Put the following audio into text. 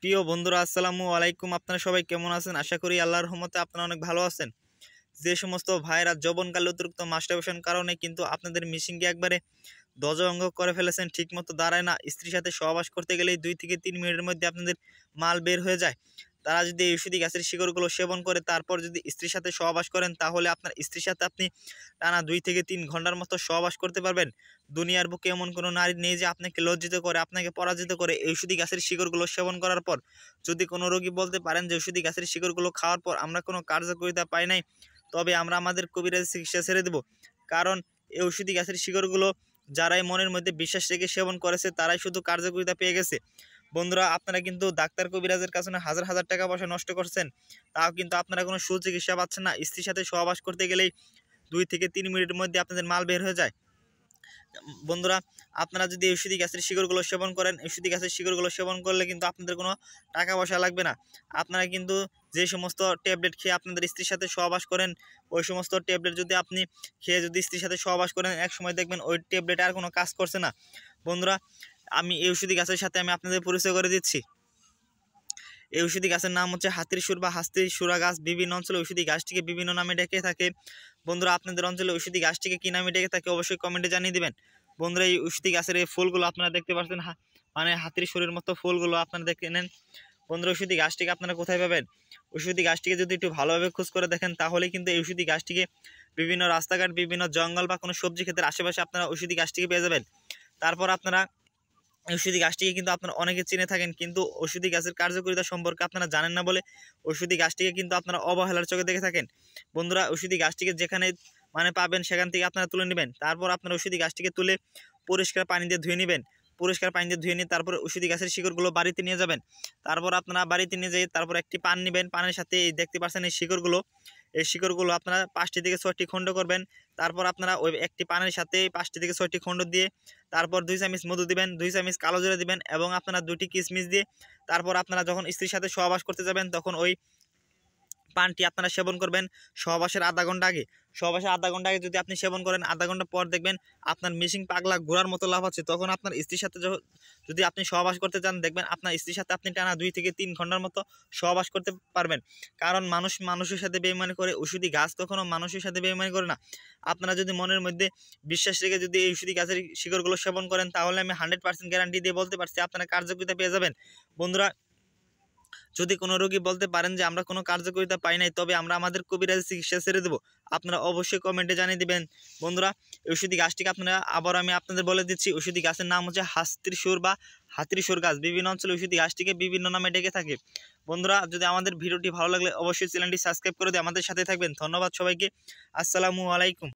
প্রিয় বন্ধুরা আসসালামু আলাইকুম আপনারা সবাই কেমন আছেন আশা করি আল্লাহর রহমতে আপনারা অনেক ভালো আছেন যে সমস্ত ভাইরা যৌবনকালে অতিরিক্ত মাস্টারবেশন কারণে কিন্তু আপনাদের মিশিংকে একবারে অঙ্গ করে ফেলেছেন ঠিকমতো দাঁড়ায় না স্ত্রীর সাথে সহবাস করতে গেলেই দুই থেকে তিন মিনিটের মধ্যে আপনাদের মাল বের হয়ে যায় তারা যদি ঔষধি গাছের শিকড়গুলো সেবন করে তারপর যদি স্ত্রীর সাথে সহবাস করেন তাহলে আপনার স্ত্রীর সাথে আপনি টানা দুই থেকে তিন ঘন্টার মতো সহবাস করতে পারবেন দুনিয়ার বুকে এমন কোনো নারী নেই যে আপনাকে লজ্জিত করে আপনাকে পরাজিত করে ঔষধি গাছের শিকড়গুলো সেবন করার পর যদি কোনো রোগী বলতে পারেন যে ঔষধি গাছের শিকড়গুলো খাওয়ার পর আমরা কোনো কার্যকরিতা পাই নাই তবে আমরা আমাদের কবিরাজ চিকিৎসা ছেড়ে দেব কারণ এই ঔষধি গাছের শিকড়গুলো যারাই মনের মধ্যে বিশ্বাস রেখে সেবন করেছে তারাই শুধু কার্যকরিতা পেয়ে গেছে বন্ধুরা আপনারা কিন্তু ডাক্তার কবিরাজের কাছে হাজার হাজার টাকা পয়সা নষ্ট করছেন তাও কিন্তু আপনারা কোনো সুচিকিৎসা পাচ্ছেন না স্ত্রীর সাথে সহবাস করতে গেলেই দুই থেকে তিন মিনিটের মধ্যে আপনাদের মাল বের হয়ে যায় বন্ধুরা আপনারা যদি ঔষধি গাছের শিকড়গুলো সেবন করেন ঔষধি গাছের শিকড়গুলো সেবন করলে কিন্তু আপনাদের কোনো টাকা পয়সা লাগবে না আপনারা কিন্তু যে সমস্ত ট্যাবলেট খেয়ে আপনাদের স্ত্রীর সাথে সহবাস করেন ওই সমস্ত ট্যাবলেট যদি আপনি খেয়ে যদি স্ত্রীর সাথে সহবাস করেন এক সময় দেখবেন ওই ট্যাবলেট আর কোনো কাজ করছে না বন্ধুরা আমি এই ওষুধি গাছের সাথে আমি আপনাদের পরিচয় করে দিচ্ছি এই ঔষধি গাছের নাম হচ্ছে হাতির সুর বা হাস্তি সুরা গাছ বিভিন্ন অঞ্চলে ঔষধি গাছটিকে বিভিন্ন নামে ডেকে থাকে বন্ধুরা আপনাদের অঞ্চলে ঔষধি গাছটিকে কী নামে ডেকে থাকে অবশ্যই কমেন্টে জানিয়ে দেবেন বন্ধুরা এই ঔষধি গাছের এই ফুলগুলো আপনারা দেখতে পাচ্ছেন মানে হাতির সুরের মতো ফুলগুলো আপনারা দেখে নেন বন্ধুরা ঔষধি গাছটিকে আপনারা কোথায় পাবেন ঔষধি গাছটিকে যদি একটু ভালোভাবে খোঁজ করে দেখেন তাহলে কিন্তু এই ঔষধি গাছটিকে বিভিন্ন রাস্তাঘাট বিভিন্ন জঙ্গল বা কোনো সবজি ক্ষেত্রের আশেপাশে আপনারা ঔষধি গাছটিকে পেয়ে যাবেন তারপর আপনারা ঔষধি গাছটিকে কিন্তু আপনারা অনেকে চিনে থাকেন কিন্তু ঔষধি গাছের কার্যকারিতা সম্পর্কে আপনারা জানেন না বলে ঔষধি গাছটিকে কিন্তু আপনারা অবহেলার চোখে দেখে থাকেন বন্ধুরা ঔষধি গাছটিকে যেখানে মানে পাবেন সেখান থেকে আপনারা তুলে নেবেন তারপর আপনারা ঔষধি গাছটিকে তুলে পরিষ্কার পানি দিয়ে ধুয়ে নেবেন পরিষ্কার দিয়ে ধুয়ে নিয়ে তারপর ওষুধি গাছের শিকড়গুলো বাড়িতে নিয়ে যাবেন তারপর আপনারা বাড়িতে নিয়ে যেয়ে তারপর একটি পান নেবেন পানের সাথে এই দেখতে পাচ্ছেন এই শিকড়গুলো এই শিকড়গুলো আপনারা পাঁচটি থেকে ছয়টি খণ্ড করবেন তারপর আপনারা ওই একটি পানের সাথে পাঁচটি থেকে ছয়টি খণ্ড দিয়ে তারপর দুই চামিচ মধু দিবেন দুই চামিচ কালো জিরা দিবেন এবং আপনারা দুটি কিশমিশ দিয়ে তারপর আপনারা যখন স্ত্রীর সাথে সহবাস করতে যাবেন তখন ওই পানটি আপনারা সেবন করবেন সহবাসের আধা ঘন্টা আগে সহবাসের আধা ঘন্টা আগে যদি আপনি সেবন করেন আধা ঘন্টা পর দেখবেন আপনার মিশিং পাগলা ঘোরার মতো লাভ আছে তখন আপনার স্ত্রীর সাথে যদি আপনি সহবাস করতে চান দেখবেন আপনার স্ত্রীর সাথে আপনি টানা দুই থেকে তিন ঘন্টার মতো সহবাস করতে পারবেন কারণ মানুষ মানুষের সাথে বেইমানি করে ওষুধি গাছ কখনও মানুষের সাথে বেমানি করে না আপনারা যদি মনের মধ্যে বিশ্বাস রেখে যদি এই ওষুধি গাছের শিকড়গুলো সেবন করেন তাহলে আমি হান্ড্রেড পার্সেন্ট গ্যারান্টি দিয়ে বলতে পারছি আপনারা কার্যকরিতা পেয়ে যাবেন বন্ধুরা যদি কোনো রোগী বলতে পারেন যে আমরা কোনো কার্যকরিতা পাই নাই তবে আমরা আমাদের কবিরাজ চিকিৎসা ছেড়ে দেবো আপনারা অবশ্যই কমেন্টে জানিয়ে দেবেন বন্ধুরা ঔষধি গাছটিকে আপনারা আবার আমি আপনাদের বলে দিচ্ছি ঔষধি গাছের নাম হচ্ছে হাস্ত্রী সুর বা হাতির সুর গাছ বিভিন্ন অঞ্চলে ঔষধি গাছটিকে বিভিন্ন নামে ডেকে থাকে বন্ধুরা যদি আমাদের ভিডিওটি ভালো লাগলে অবশ্যই চ্যানেলটি সাবস্ক্রাইব করে দিয়ে আমাদের সাথে থাকবেন ধন্যবাদ সবাইকে আসসালামু আলাইকুম